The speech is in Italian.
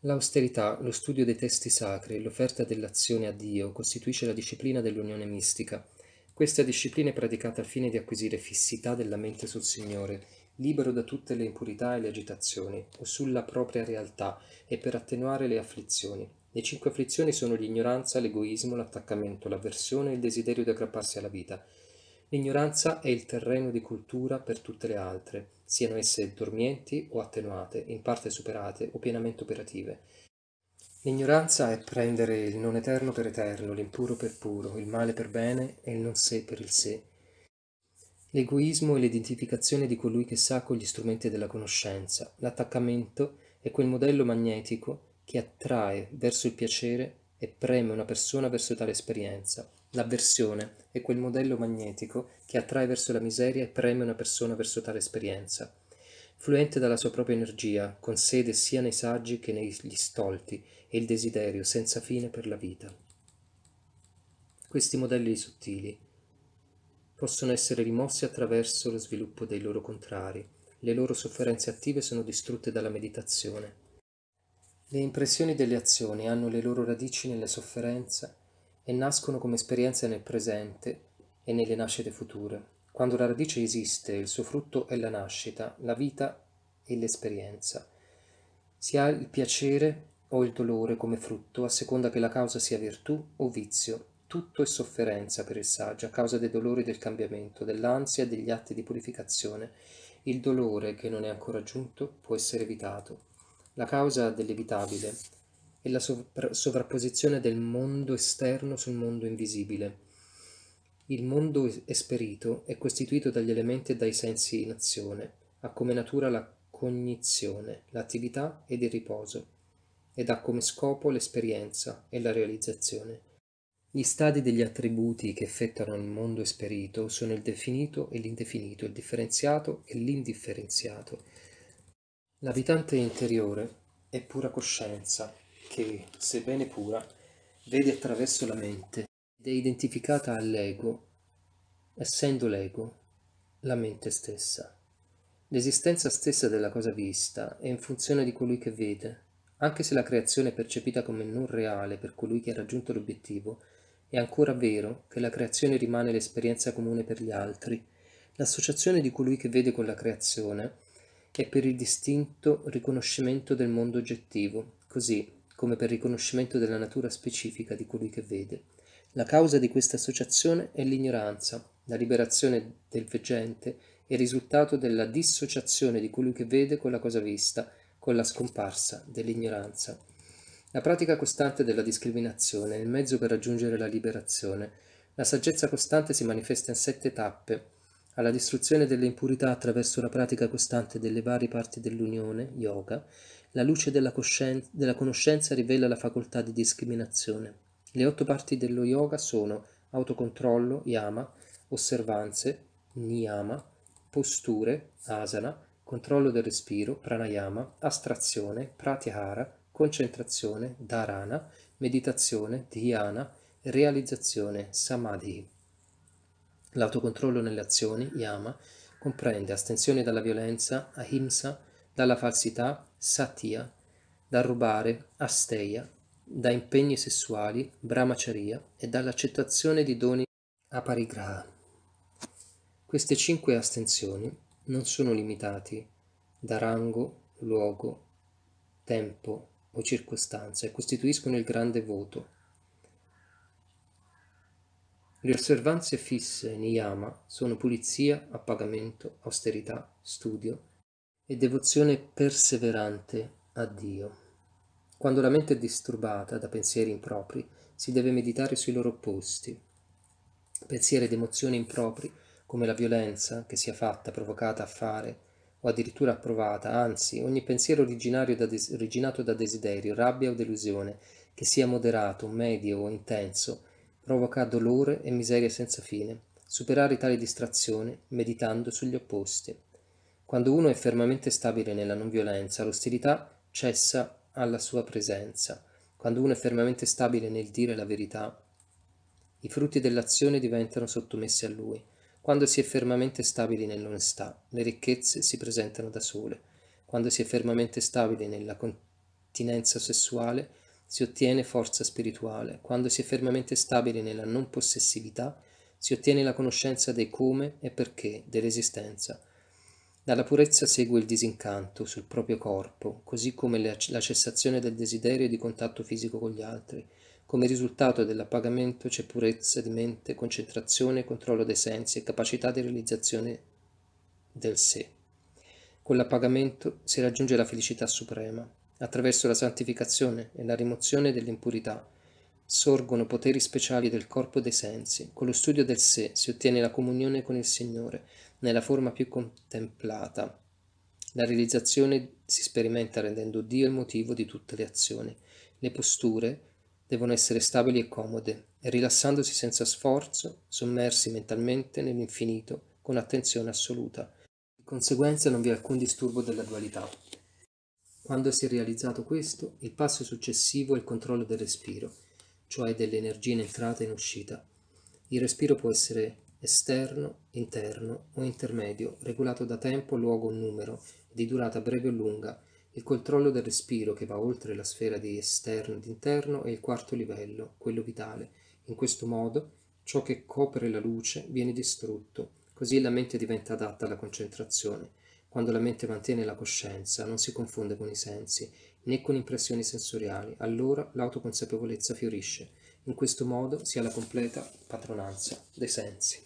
L'austerità, lo studio dei testi sacri, l'offerta dell'azione a Dio costituisce la disciplina dell'unione mistica. Questa disciplina è praticata al fine di acquisire fissità della mente sul Signore, libero da tutte le impurità e le agitazioni, o sulla propria realtà, e per attenuare le afflizioni. Le cinque afflizioni sono l'ignoranza, l'egoismo, l'attaccamento, l'avversione e il desiderio di aggrapparsi alla vita. L'ignoranza è il terreno di cultura per tutte le altre, siano esse dormienti o attenuate, in parte superate o pienamente operative. L'ignoranza è prendere il non eterno per eterno, l'impuro per puro, il male per bene e il non sé per il sé. L'egoismo è l'identificazione di colui che sa con gli strumenti della conoscenza. L'attaccamento è quel modello magnetico che attrae verso il piacere e preme una persona verso tale esperienza. L'avversione è quel modello magnetico che attrae verso la miseria e preme una persona verso tale esperienza. Fluente dalla sua propria energia, con sede sia nei saggi che negli stolti, e il desiderio senza fine per la vita. Questi modelli sottili possono essere rimossi attraverso lo sviluppo dei loro contrari. Le loro sofferenze attive sono distrutte dalla meditazione. Le impressioni delle azioni hanno le loro radici nella sofferenza e nascono come esperienza nel presente e nelle nascite future. Quando la radice esiste, il suo frutto è la nascita, la vita e l'esperienza. Si ha il piacere o il dolore come frutto, a seconda che la causa sia virtù o vizio. Tutto è sofferenza per il saggio, a causa dei dolori del cambiamento, dell'ansia e degli atti di purificazione. Il dolore che non è ancora giunto può essere evitato. La causa dell'evitabile è la sovrapposizione del mondo esterno sul mondo invisibile. Il mondo esperito è costituito dagli elementi e dai sensi in azione, ha come natura la cognizione, l'attività ed il riposo, ed ha come scopo l'esperienza e la realizzazione. Gli stadi degli attributi che effettuano il mondo esperito sono il definito e l'indefinito, il differenziato e l'indifferenziato, L'abitante interiore è pura coscienza che, sebbene pura, vede attraverso la mente ed è identificata all'ego, essendo l'ego la mente stessa. L'esistenza stessa della cosa vista è in funzione di colui che vede, anche se la creazione è percepita come non reale per colui che ha raggiunto l'obiettivo, è ancora vero che la creazione rimane l'esperienza comune per gli altri. L'associazione di colui che vede con la creazione è per il distinto riconoscimento del mondo oggettivo, così come per il riconoscimento della natura specifica di colui che vede. La causa di questa associazione è l'ignoranza, la liberazione del veggente è il risultato della dissociazione di colui che vede con la cosa vista, con la scomparsa dell'ignoranza. La pratica costante della discriminazione è il mezzo per raggiungere la liberazione. La saggezza costante si manifesta in sette tappe, alla distruzione delle impurità attraverso la pratica costante delle varie parti dell'unione, yoga, la luce della, della, conoscenza rivela la facoltà di discriminazione. Le otto parti dello yoga sono autocontrollo, yama, osservanze, niyama, posture, asana, controllo del respiro, pranayama, astrazione, pratyahara, concentrazione, dharana, meditazione, dhyana, realizzazione, samadhi. L'autocontrollo nelle azioni, yama, comprende astensione dalla violenza, ahimsa, dalla falsità, satya, dal rubare, asteia, da impegni sessuali, brahmacharya e dall'accettazione di doni aparigraha. Queste cinque astensioni non sono limitate da rango, luogo, tempo o circostanza e costituiscono il grande voto le osservanze fisse in Yama sono pulizia, appagamento, austerità, studio e devozione perseverante a Dio. Quando la mente è disturbata da pensieri impropri, si deve meditare sui loro opposti. Pensieri ed emozioni impropri, come la violenza, che sia fatta, provocata a fare, o addirittura approvata, anzi, ogni pensiero da des- originato da desiderio, rabbia o delusione, che sia moderato, medio o intenso, provoca dolore e miseria senza fine. Superare tale distrazione meditando sugli opposti. Quando uno è fermamente stabile nella non violenza, l'ostilità cessa alla sua presenza. Quando uno è fermamente stabile nel dire la verità, i frutti dell'azione diventano sottomessi a lui. Quando si è fermamente stabili nell'onestà, le ricchezze si presentano da sole. Quando si è fermamente stabili nella continenza sessuale, si ottiene forza spirituale. Quando si è fermamente stabili nella non possessività, si ottiene la conoscenza dei come e perché dell'esistenza. Dalla purezza segue il disincanto sul proprio corpo, così come la cessazione del desiderio di contatto fisico con gli altri. Come risultato dell'appagamento c'è purezza di mente, concentrazione, controllo dei sensi e capacità di realizzazione del sé. Con l'appagamento si raggiunge la felicità suprema, attraverso la santificazione e la rimozione dell'impurità, sorgono poteri speciali del corpo e dei sensi. Con lo studio del sé si ottiene la comunione con il Signore nella forma più contemplata. La realizzazione si sperimenta rendendo Dio il motivo di tutte le azioni. Le posture devono essere stabili e comode e rilassandosi senza sforzo, sommersi mentalmente nell'infinito con attenzione assoluta. Di conseguenza non vi è alcun disturbo della dualità. Quando si è realizzato questo, il passo successivo è il controllo del respiro, cioè delle energie in entrata e in uscita. Il respiro può essere esterno, interno o intermedio, regolato da tempo, luogo o numero, di durata breve o lunga. Il controllo del respiro, che va oltre la sfera di esterno ed interno, è il quarto livello, quello vitale. In questo modo, ciò che copre la luce viene distrutto, così la mente diventa adatta alla concentrazione quando la mente mantiene la coscienza, non si confonde con i sensi, né con impressioni sensoriali, allora l'autoconsapevolezza fiorisce. In questo modo si ha la completa padronanza dei sensi.